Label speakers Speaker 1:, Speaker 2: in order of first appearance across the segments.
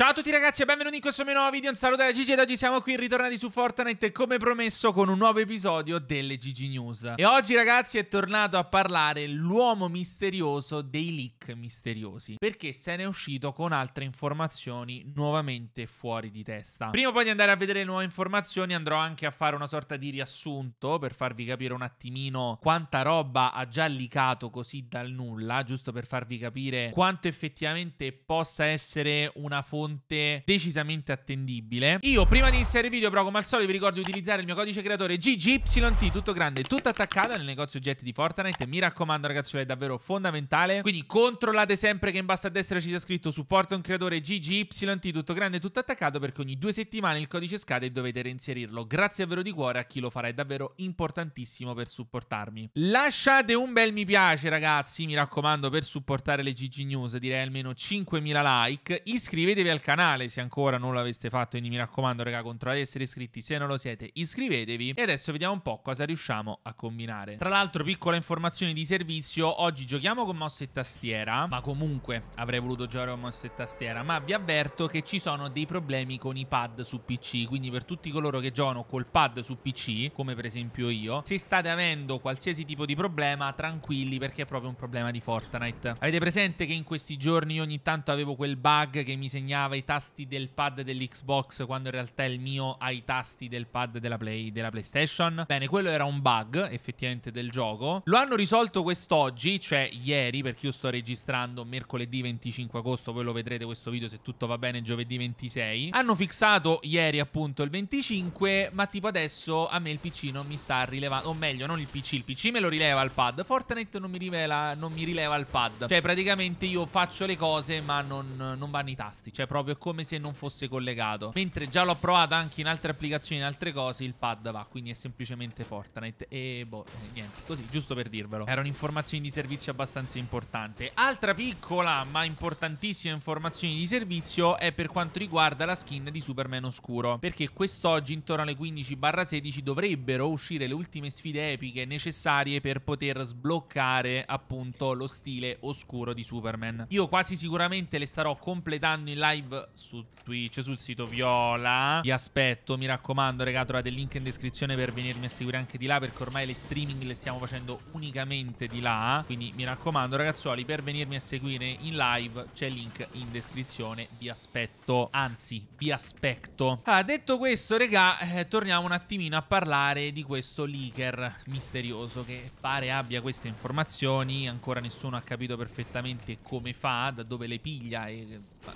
Speaker 1: Ciao a tutti ragazzi e benvenuti in questo mio nuovo video, un saluto da Gigi ed oggi siamo qui ritornati su Fortnite come promesso con un nuovo episodio delle Gigi News E oggi ragazzi è tornato a parlare l'uomo misterioso dei leak misteriosi Perché se ne è uscito con altre informazioni nuovamente fuori di testa Prima poi di andare a vedere le nuove informazioni andrò anche a fare una sorta di riassunto Per farvi capire un attimino quanta roba ha già leakato così dal nulla Giusto per farvi capire quanto effettivamente possa essere una fonte Conte decisamente attendibile. Io prima di iniziare il video però come al solito vi ricordo di utilizzare il mio codice creatore GGYT, tutto grande, tutto attaccato nel negozio oggetti di Fortnite. Mi raccomando ragazzi, è davvero fondamentale. Quindi controllate sempre che in basso a destra ci sia scritto supporta un creatore GGYT, tutto grande, tutto attaccato perché ogni due settimane il codice scade e dovete reinserirlo. Grazie davvero di cuore a chi lo farà, è davvero importantissimo per supportarmi. Lasciate un bel mi piace ragazzi, mi raccomando per supportare le GG News, direi almeno 5.000 like. Iscrivetevi al al canale se ancora non l'aveste fatto, quindi mi raccomando raga controllate di essere iscritti, se non lo siete iscrivetevi e adesso vediamo un po' cosa riusciamo a combinare. Tra l'altro piccola informazione di servizio, oggi giochiamo con mosse e tastiera, ma comunque avrei voluto giocare con mosse e tastiera, ma vi avverto che ci sono dei problemi con i pad su PC, quindi per tutti coloro che giocano col pad su PC, come per esempio io, se state avendo qualsiasi tipo di problema, tranquilli perché è proprio un problema di Fortnite. Avete presente che in questi giorni ogni tanto avevo quel bug che mi segnava sembrava i tasti del pad dell'Xbox quando in realtà il mio ha i tasti del pad della, Play, della PlayStation. Bene, quello era un bug effettivamente del gioco. Lo hanno risolto quest'oggi, cioè ieri, perché io sto registrando mercoledì 25 agosto, voi lo vedrete questo video se tutto va bene giovedì 26. Hanno fissato ieri appunto il 25, ma tipo adesso a me il PC non mi sta rilevando, o meglio non il PC, il PC me lo rileva il pad, Fortnite non mi, rivela, non mi rileva il pad. Cioè praticamente io faccio le cose ma non, non vanno i tasti, cioè proprio proprio è come se non fosse collegato. Mentre già l'ho provato anche in altre applicazioni, in altre cose, il pad va, quindi è semplicemente Fortnite. E boh, eh, niente, così, giusto per dirvelo. Erano informazioni di servizio abbastanza importanti. Altra piccola ma importantissima informazione di servizio è per quanto riguarda la skin di Superman Oscuro, perché quest'oggi intorno alle 15-16 dovrebbero uscire le ultime sfide epiche necessarie per poter sbloccare appunto lo stile oscuro di Superman. Io quasi sicuramente le starò completando in live live su Twitch, sul sito Viola. Vi aspetto, mi raccomando, regà, trovate il link in descrizione per venirmi a seguire anche di là, perché ormai le streaming le stiamo facendo unicamente di là. Quindi mi raccomando, ragazzuoli, per venirmi a seguire in live c'è il link in descrizione. Vi aspetto, anzi, vi aspetto. Allora, ah, detto questo, regà, eh, torniamo un attimino a parlare di questo leaker misterioso che pare abbia queste informazioni. Ancora nessuno ha capito perfettamente come fa, da dove le piglia e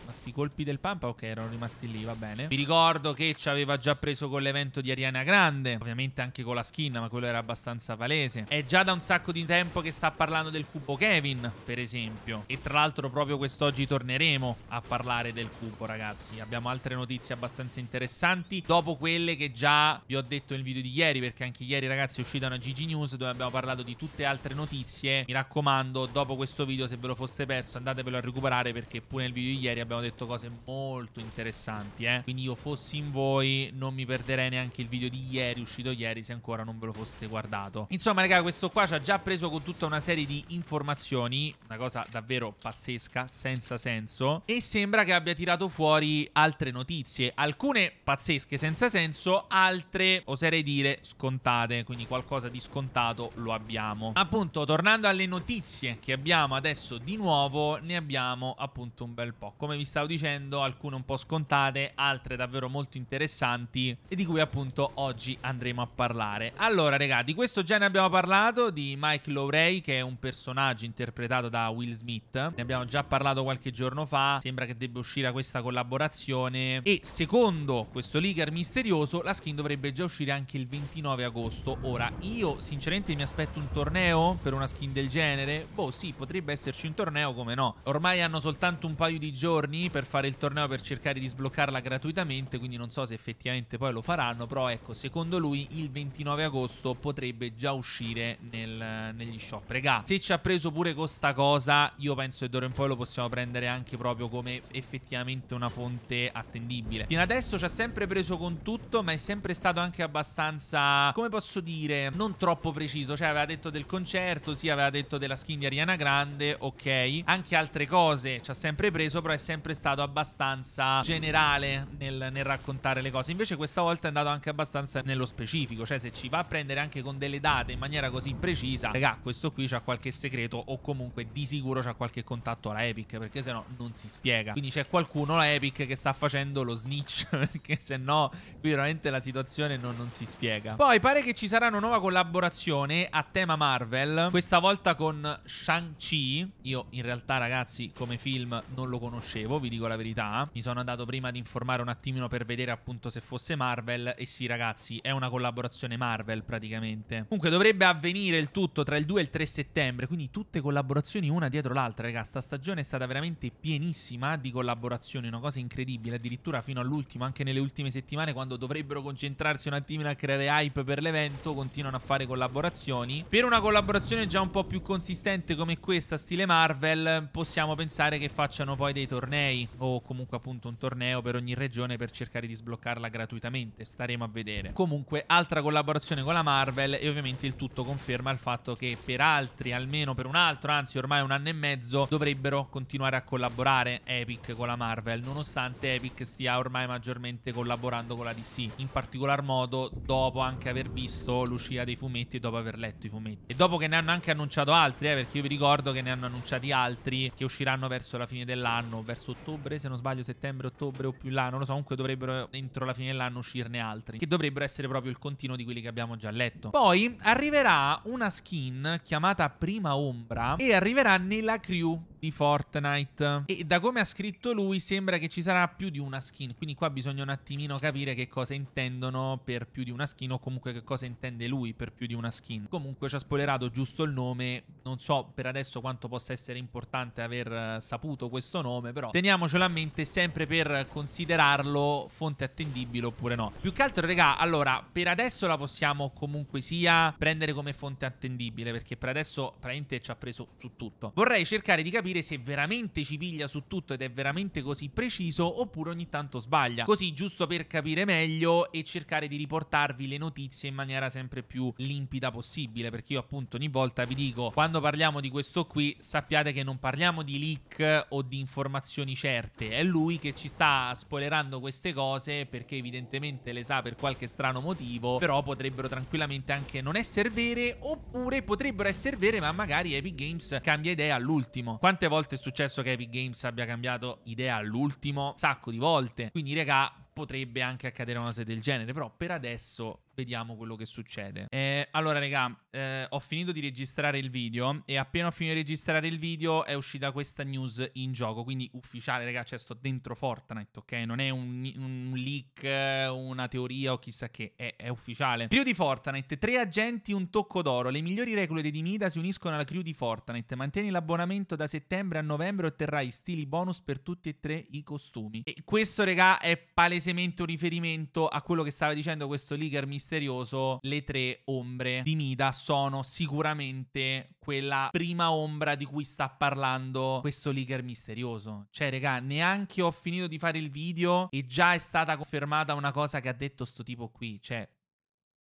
Speaker 1: ma sti colpi del Pampa, ok, erano rimasti lì, va bene. Vi ricordo che ci aveva già preso con l'evento di Ariana Grande. Ovviamente anche con la skin, ma quello era abbastanza palese. È già da un sacco di tempo che sta parlando del cubo Kevin, per esempio. E tra l'altro proprio quest'oggi torneremo a parlare del cubo, ragazzi. Abbiamo altre notizie abbastanza interessanti. Dopo quelle che già vi ho detto nel video di ieri, perché anche ieri, ragazzi, è uscita una GG News dove abbiamo parlato di tutte altre notizie. Mi raccomando, dopo questo video, se ve lo foste perso, andatevelo a recuperare perché pure nel video di ieri abbiamo detto cose molto interessanti, eh? Quindi io fossi in voi non mi perderei neanche il video di ieri, uscito ieri, se ancora non ve lo foste guardato. Insomma, raga, questo qua ci ha già preso con tutta una serie di informazioni, una cosa davvero pazzesca, senza senso, e sembra che abbia tirato fuori altre notizie, alcune pazzesche, senza senso, altre, oserei dire, scontate, quindi qualcosa di scontato lo abbiamo. Appunto, tornando alle notizie che abbiamo adesso di nuovo, ne abbiamo appunto un bel po' come vi stavo dicendo, alcune un po' scontate, altre davvero molto interessanti e di cui appunto oggi andremo a parlare. Allora, raga, di questo già ne abbiamo parlato, di Mike Lowrey, che è un personaggio interpretato da Will Smith. Ne abbiamo già parlato qualche giorno fa, sembra che debba uscire questa collaborazione e secondo questo leaker misterioso la skin dovrebbe già uscire anche il 29 agosto. Ora, io sinceramente mi aspetto un torneo per una skin del genere? Boh, sì, potrebbe esserci un torneo, come no? Ormai hanno soltanto un paio di giorni giorni per fare il torneo per cercare di sbloccarla gratuitamente, quindi non so se effettivamente poi lo faranno, però ecco, secondo lui il 29 agosto potrebbe già uscire nel, negli shop. Regà, se ci ha preso pure con sta cosa, io penso che d'ora in poi lo possiamo prendere anche proprio come effettivamente una fonte attendibile. Fino adesso ci ha sempre preso con tutto, ma è sempre stato anche abbastanza, come posso dire, non troppo preciso, cioè aveva detto del concerto, sì, aveva detto della skin di Ariana Grande, ok, anche altre cose ci ha sempre preso, però è sempre stato abbastanza generale nel, nel, raccontare le cose. Invece questa volta è andato anche abbastanza nello specifico. Cioè se ci va a prendere anche con delle date in maniera così precisa, regà, questo qui c'ha qualche segreto o comunque di sicuro c'ha qualche contatto alla Epic perché sennò non si spiega. Quindi c'è qualcuno alla Epic che sta facendo lo snitch perché se no, qui veramente la situazione non, non si spiega. Poi pare che ci sarà una nuova collaborazione a tema Marvel, questa volta con Shang-Chi. Io in realtà ragazzi come film non lo conoscevo conoscevo, vi dico la verità. Mi sono andato prima ad informare un attimino per vedere appunto se fosse Marvel. E sì, ragazzi, è una collaborazione Marvel praticamente. Comunque dovrebbe avvenire il tutto tra il 2 e il 3 settembre. Quindi tutte collaborazioni una dietro l'altra, ragazzi. Sta stagione è stata veramente pienissima di collaborazioni, una cosa incredibile. Addirittura fino all'ultimo, anche nelle ultime settimane, quando dovrebbero concentrarsi un attimino a creare hype per l'evento, continuano a fare collaborazioni. Per una collaborazione già un po' più consistente come questa, stile Marvel, possiamo pensare che facciano poi dei tornei tornei o comunque appunto un torneo per ogni regione per cercare di sbloccarla gratuitamente. Staremo a vedere. Comunque, altra collaborazione con la Marvel e ovviamente il tutto conferma il fatto che per altri, almeno per un altro, anzi ormai un anno e mezzo, dovrebbero continuare a collaborare Epic con la Marvel, nonostante Epic stia ormai maggiormente collaborando con la DC. In particolar modo dopo anche aver visto l'uscita dei fumetti e dopo aver letto i fumetti. E dopo che ne hanno anche annunciato altri, eh, perché io vi ricordo che ne hanno annunciati altri che usciranno verso la fine dell'anno, verso ottobre, se non sbaglio settembre, ottobre o più là, non lo so, comunque dovrebbero entro la fine dell'anno uscirne altri, che dovrebbero essere proprio il continuo di quelli che abbiamo già letto. Poi arriverà una skin chiamata Prima Ombra e arriverà nella crew di Fortnite. E da come ha scritto lui sembra che ci sarà più di una skin, quindi qua bisogna un attimino capire che cosa intendono per più di una skin o comunque che cosa intende lui per più di una skin. Comunque ci ha spoilerato giusto il nome, non so per adesso quanto possa essere importante aver eh, saputo questo nome, però teniamocelo a mente sempre per considerarlo fonte attendibile oppure no. Più che altro, regà, allora, per adesso la possiamo comunque sia prendere come fonte attendibile, perché per adesso praticamente ci ha preso su tutto. Vorrei cercare di capire capire se veramente ci piglia su tutto ed è veramente così preciso oppure ogni tanto sbaglia. Così giusto per capire meglio e cercare di riportarvi le notizie in maniera sempre più limpida possibile perché io appunto ogni volta vi dico quando parliamo di questo qui sappiate che non parliamo di leak o di informazioni certe, è lui che ci sta spoilerando queste cose perché evidentemente le sa per qualche strano motivo, però potrebbero tranquillamente anche non essere vere oppure potrebbero essere vere ma magari Epic Games cambia idea all'ultimo. Quanto quante volte è successo che Epic Games abbia cambiato idea all'ultimo? Un sacco di volte. Quindi, regà, potrebbe anche accadere una cosa del genere, però per adesso vediamo quello che succede. Eh, allora, raga, eh, ho finito di registrare il video e appena ho finito di registrare il video è uscita questa news in gioco, quindi ufficiale, raga, cioè sto dentro Fortnite, ok? Non è un, un leak, una teoria o chissà che, è, è, ufficiale. Crew di Fortnite, tre agenti, un tocco d'oro. Le migliori regole di Mida si uniscono alla crew di Fortnite. Mantieni l'abbonamento da settembre a novembre e otterrai stili bonus per tutti e tre i costumi. E questo, raga, è palesemente palesemente un riferimento a quello che stava dicendo questo leaker misterioso, le tre ombre di Mida sono sicuramente quella prima ombra di cui sta parlando questo leaker misterioso. Cioè, regà, neanche ho finito di fare il video e già è stata confermata una cosa che ha detto sto tipo qui, cioè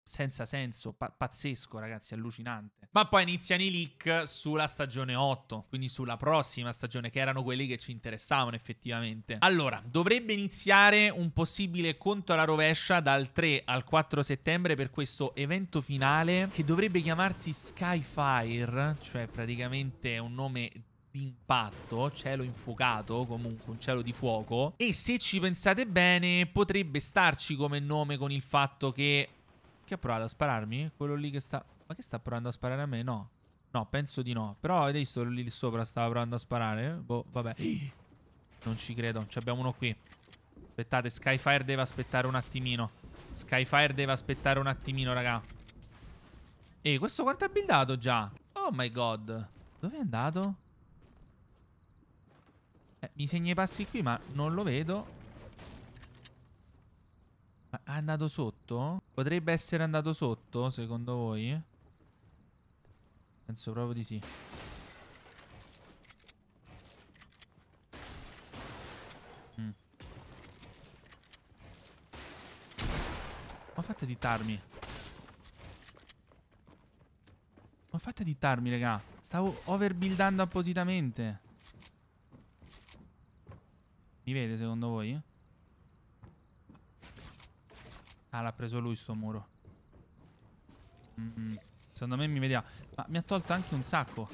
Speaker 1: senza senso, pa- pazzesco ragazzi, allucinante. Ma poi iniziano i leak sulla stagione 8, quindi sulla prossima stagione, che erano quelli che ci interessavano effettivamente. Allora, dovrebbe iniziare un possibile conto alla rovescia dal 3 al 4 settembre per questo evento finale che dovrebbe chiamarsi Skyfire, cioè praticamente un nome impatto, cielo infuocato, comunque un cielo di fuoco. E se ci pensate bene, potrebbe starci come nome con il fatto che chi ha provato a spararmi? Quello lì che sta... Ma che sta provando a sparare a me? No. No, penso di no. Però avete visto lì sopra stava provando a sparare? Boh, vabbè. Non ci credo. Ci abbiamo uno qui. Aspettate, Skyfire deve aspettare un attimino. Skyfire deve aspettare un attimino, raga. E questo quanto ha buildato già? Oh my god. Dove è andato? Eh, mi segna i passi qui, ma non lo vedo. Ma è andato sotto sotto? Potrebbe essere andato sotto, secondo voi? Penso proprio di sì. Mm. Ma di dittarmi. Ma fatta di dittarmi, raga. Stavo overbuildando appositamente. Mi vede, secondo voi? Ah, l'ha preso lui sto muro. Mm -hmm. Secondo me mi vedeva. Ma mi ha tolto anche un sacco.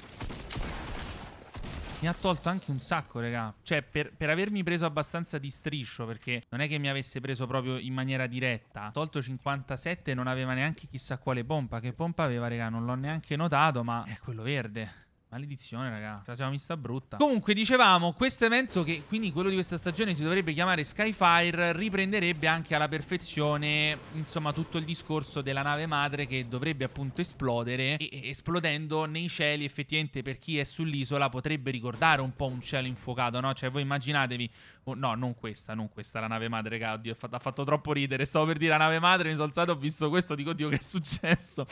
Speaker 1: Mi ha tolto anche un sacco, raga. Cioè, per, per, avermi preso abbastanza di striscio, perché non è che mi avesse preso proprio in maniera diretta. Tolto 57 non aveva neanche chissà quale pompa. Che pompa aveva, raga? Non l'ho neanche notato, ma è quello verde. Maledizione, raga. Cioè, la siamo vista brutta. Comunque, dicevamo, questo evento, che quindi quello di questa stagione si dovrebbe chiamare Skyfire, riprenderebbe anche alla perfezione, insomma, tutto il discorso della nave madre che dovrebbe appunto esplodere. E esplodendo nei cieli, effettivamente, per chi è sull'isola, potrebbe ricordare un po' un cielo infuocato, no? Cioè, voi immaginatevi... Oh, no, non questa, non questa, la nave madre, raga. Oddio, ha fatto, ha fatto troppo ridere. Stavo per dire la nave madre, mi sono alzato, ho visto questo, dico, oddio, che è successo?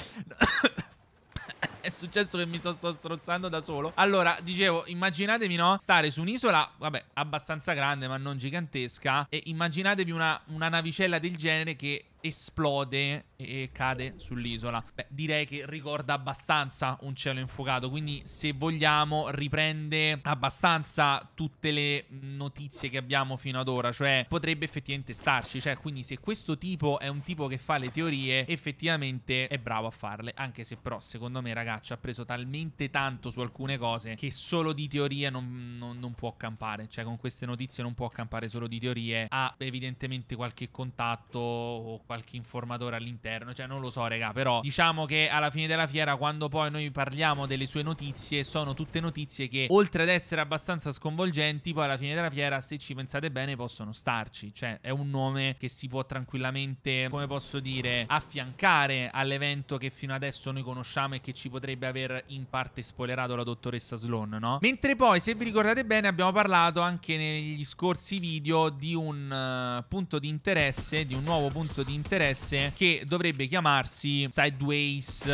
Speaker 1: è successo che mi sto, sto strozzando da solo. Allora, dicevo, immaginatevi, no? Stare su un'isola, vabbè, abbastanza grande, ma non gigantesca. E immaginatevi una, una navicella del genere che esplode e cade sull'isola. Beh, direi che ricorda abbastanza un cielo infuocato, quindi se vogliamo riprende abbastanza tutte le notizie che abbiamo fino ad ora, cioè potrebbe effettivamente starci, cioè quindi se questo tipo è un tipo che fa le teorie, effettivamente è bravo a farle, anche se però secondo me ragazzi ha preso talmente tanto su alcune cose che solo di teorie non, non, non può campare, cioè con queste notizie non può campare solo di teorie, ha evidentemente qualche contatto o qualche qualche informatore all'interno, cioè non lo so raga, però diciamo che alla fine della fiera quando poi noi parliamo delle sue notizie sono tutte notizie che oltre ad essere abbastanza sconvolgenti poi alla fine della fiera se ci pensate bene possono starci, cioè è un nome che si può tranquillamente, come posso dire, affiancare all'evento che fino adesso noi conosciamo e che ci potrebbe aver in parte spoilerato la dottoressa Sloan, no? Mentre poi se vi ricordate bene abbiamo parlato anche negli scorsi video di un uh, punto di interesse, di un nuovo punto di interesse interesse che dovrebbe chiamarsi Sideways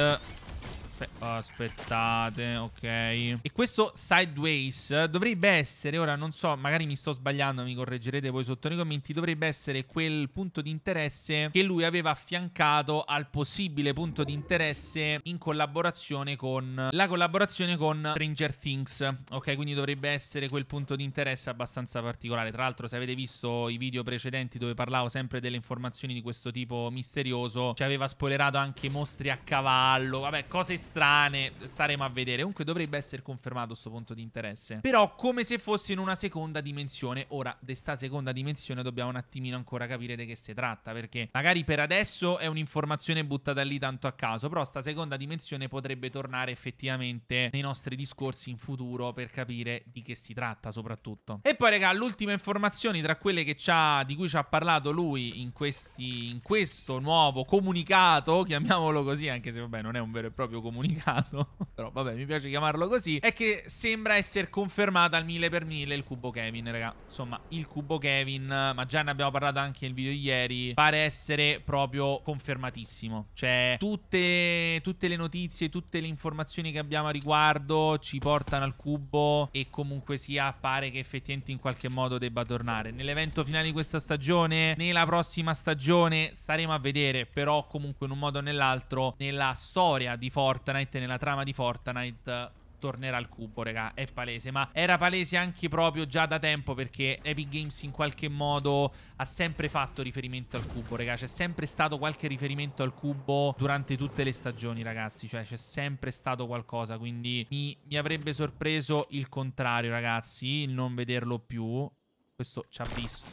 Speaker 1: Aspettate, ok. E questo sideways dovrebbe essere, ora non so, magari mi sto sbagliando, mi correggerete voi sotto nei commenti, dovrebbe essere quel punto di interesse che lui aveva affiancato al possibile punto di interesse in collaborazione con la collaborazione con Stranger Things, ok? Quindi dovrebbe essere quel punto di interesse abbastanza particolare. Tra l'altro, se avete visto i video precedenti dove parlavo sempre delle informazioni di questo tipo misterioso, ci aveva spoilerato anche mostri a cavallo, vabbè, cose strane strane, staremo a vedere. Comunque dovrebbe essere confermato questo punto di interesse. Però come se fosse in una seconda dimensione. Ora, di sta seconda dimensione dobbiamo un attimino ancora capire di che si tratta, perché magari per adesso è un'informazione buttata lì tanto a caso, però sta seconda dimensione potrebbe tornare effettivamente nei nostri discorsi in futuro per capire di che si tratta soprattutto. E poi, raga, l'ultima informazione tra quelle di cui ci ha parlato lui in, questi, in questo nuovo comunicato, chiamiamolo così, anche se vabbè non è un vero e proprio comunicato, comunicato, però vabbè, mi piace chiamarlo così, è che sembra essere confermata al mille per mille il cubo Kevin, raga. Insomma, il cubo Kevin, ma già ne abbiamo parlato anche nel video ieri, pare essere proprio confermatissimo. Cioè, tutte, tutte le notizie, tutte le informazioni che abbiamo a riguardo ci portano al cubo e comunque sia pare che effettivamente in qualche modo debba tornare. Nell'evento finale di questa stagione, nella prossima stagione, staremo a vedere, però comunque in un modo o nell'altro, nella storia di Forte Fortnite nella trama di Fortnite eh, tornerà al cubo, raga, è palese, ma era palese anche proprio già da tempo perché Epic Games in qualche modo ha sempre fatto riferimento al cubo, raga, c'è sempre stato qualche riferimento al cubo durante tutte le stagioni, ragazzi, cioè c'è sempre stato qualcosa, quindi mi, mi, avrebbe sorpreso il contrario, ragazzi, il non vederlo più, questo ci ha visto.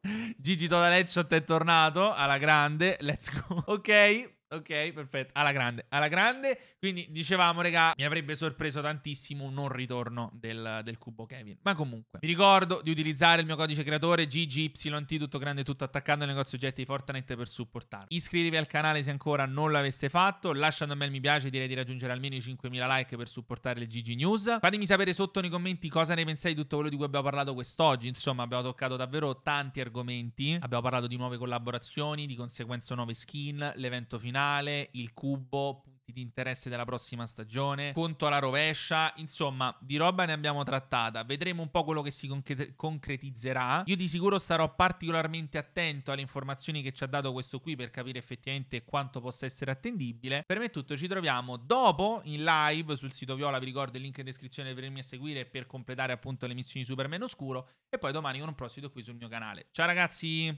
Speaker 1: Gigi Total Headshot è tornato alla grande, let's go. Ok, Ok, perfetto. Alla grande, alla grande. Quindi dicevamo, regà, mi avrebbe sorpreso tantissimo un non ritorno del, del cubo Kevin. Ma comunque, vi ricordo di utilizzare il mio codice creatore GGYT, tutto grande, tutto attaccando il negozio oggetti di Fortnite per supportarmi. Iscrivetevi al canale se ancora non l'aveste fatto. Lasciando a me il mi piace, direi di raggiungere almeno i 5.000 like per supportare il GG News. Fatemi sapere sotto nei commenti cosa ne pensate di tutto quello di cui abbiamo parlato quest'oggi. Insomma, abbiamo toccato davvero tanti argomenti. Abbiamo parlato di nuove collaborazioni, di conseguenza nuove skin, l'evento finale finale, il cubo, punti di interesse della prossima stagione, conto alla rovescia, insomma di roba ne abbiamo trattata, vedremo un po' quello che si concre- concretizzerà. Io di sicuro starò particolarmente attento alle informazioni che ci ha dato questo qui per capire effettivamente quanto possa essere attendibile. Per me è tutto, ci troviamo dopo in live sul sito Viola, vi ricordo il link in descrizione per venirmi a seguire per completare appunto le missioni Superman Oscuro e poi domani con un prossimo qui sul mio canale. Ciao ragazzi!